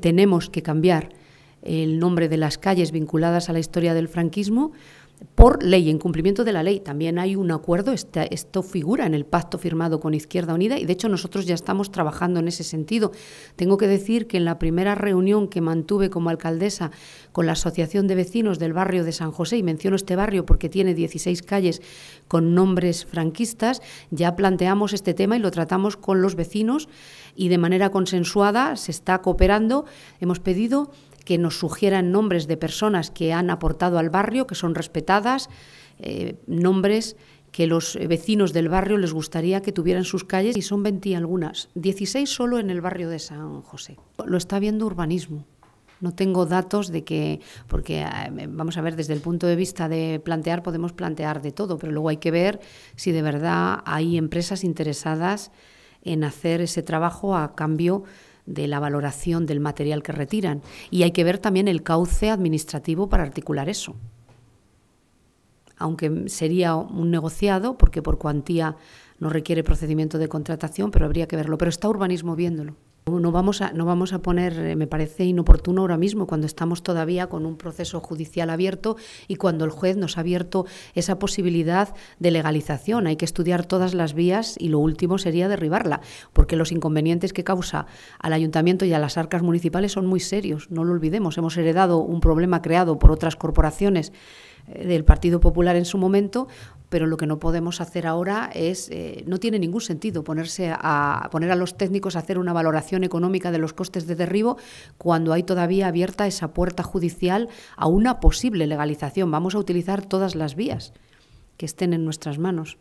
Tenemos que cambiar el nombre de las calles vinculadas a la historia del franquismo por ley, en cumplimiento de la ley. También hay un acuerdo, este, esto figura en el pacto firmado con Izquierda Unida y de hecho nosotros ya estamos trabajando en ese sentido. Tengo que decir que en la primera reunión que mantuve como alcaldesa con la Asociación de Vecinos del barrio de San José, y menciono este barrio porque tiene 16 calles con nombres franquistas, ya planteamos este tema y lo tratamos con los vecinos y de manera consensuada se está cooperando. Hemos pedido que nos sugieran nombres de personas que han aportado al barrio, que son respetadas, eh, nombres que los vecinos del barrio les gustaría que tuvieran sus calles, y son 20 algunas, 16 solo en el barrio de San José. Lo está viendo urbanismo. No tengo datos de que, porque eh, vamos a ver, desde el punto de vista de plantear, podemos plantear de todo, pero luego hay que ver si de verdad hay empresas interesadas en hacer ese trabajo a cambio de la valoración del material que retiran. Y hay que ver también el cauce administrativo para articular eso. Aunque sería un negociado, porque por cuantía no requiere procedimiento de contratación, pero habría que verlo. Pero está urbanismo viéndolo. No vamos, a, no vamos a poner, eh, me parece inoportuno ahora mismo, cuando estamos todavía con un proceso judicial abierto y cuando el juez nos ha abierto esa posibilidad de legalización. Hay que estudiar todas las vías y lo último sería derribarla, porque los inconvenientes que causa al ayuntamiento y a las arcas municipales son muy serios, no lo olvidemos. Hemos heredado un problema creado por otras corporaciones eh, del Partido Popular en su momento, pero lo que no podemos hacer ahora es, eh, no tiene ningún sentido ponerse poner a los técnicos a hacer una valoración económica de los costes de derribo cuando hay todavía abierta esa puerta judicial a una posible legalización. Vamos a utilizar todas las vías que estén en nuestras manos.